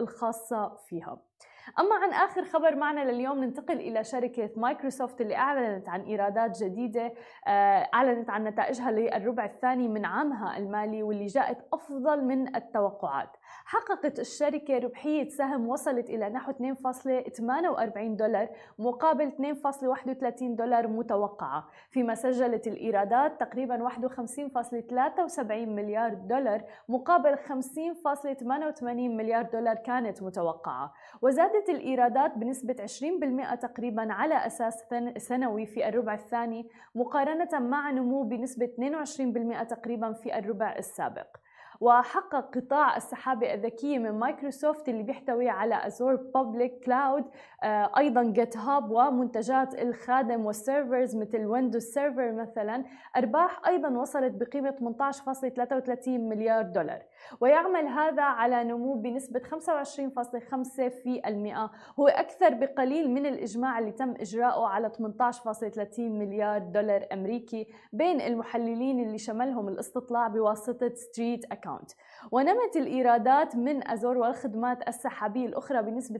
الخاصة فيها أما عن آخر خبر معنا لليوم ننتقل إلى شركة مايكروسوفت اللي أعلنت عن إيرادات جديدة آه، أعلنت عن نتائجها للربع الثاني من عامها المالي واللي جاءت أفضل من التوقعات حققت الشركة ربحية سهم وصلت إلى نحو 2.48 دولار مقابل 2.31 دولار متوقعة فيما سجلت الإيرادات تقريبا 51.73 مليار دولار مقابل 50.88 مليار دولار كانت متوقعة وزاد زادت الإيرادات بنسبة 20% تقريبا على أساس سنوي في الربع الثاني مقارنة مع نمو بنسبة 22% تقريبا في الربع السابق وحقق قطاع السحابة الذكية من مايكروسوفت اللي بيحتوي على أزور بابليك كلاود أيضا جيت هاب ومنتجات الخادم والسيرفرز مثل ويندوز سيرفر مثلا أرباح أيضا وصلت بقيمة 18.33 مليار دولار ويعمل هذا على نمو بنسبة 25.5% هو أكثر بقليل من الإجماع اللي تم إجراؤه على 18.30 مليار دولار أمريكي بين المحللين اللي شملهم الاستطلاع بواسطة ستريت أكاونت باوند ونمت الإيرادات من أزور والخدمات السحابية الأخرى بنسبة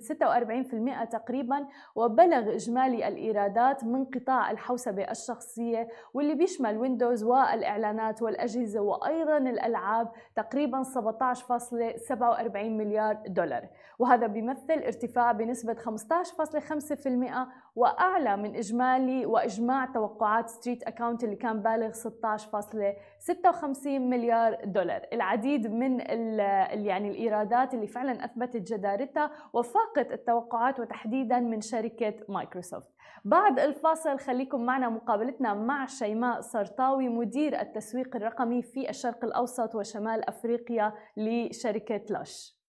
46% تقريبا وبلغ إجمالي الإيرادات من قطاع الحوسبة الشخصية واللي بيشمل ويندوز والإعلانات والأجهزة وأيضا الألعاب تقريبا 17.47 مليار دولار وهذا بيمثل ارتفاع بنسبة 15.5% وأعلى من إجمالي وإجماع توقعات ستريت أكاونت اللي كان بالغ 16.56 مليار دولار العديد العديد من يعني الايرادات اللي فعلا اثبتت جدارتها وفاقت التوقعات وتحديدا من شركه مايكروسوفت. بعد الفاصل خليكم معنا مقابلتنا مع شيماء سرطاوي مدير التسويق الرقمي في الشرق الاوسط وشمال افريقيا لشركه لاش.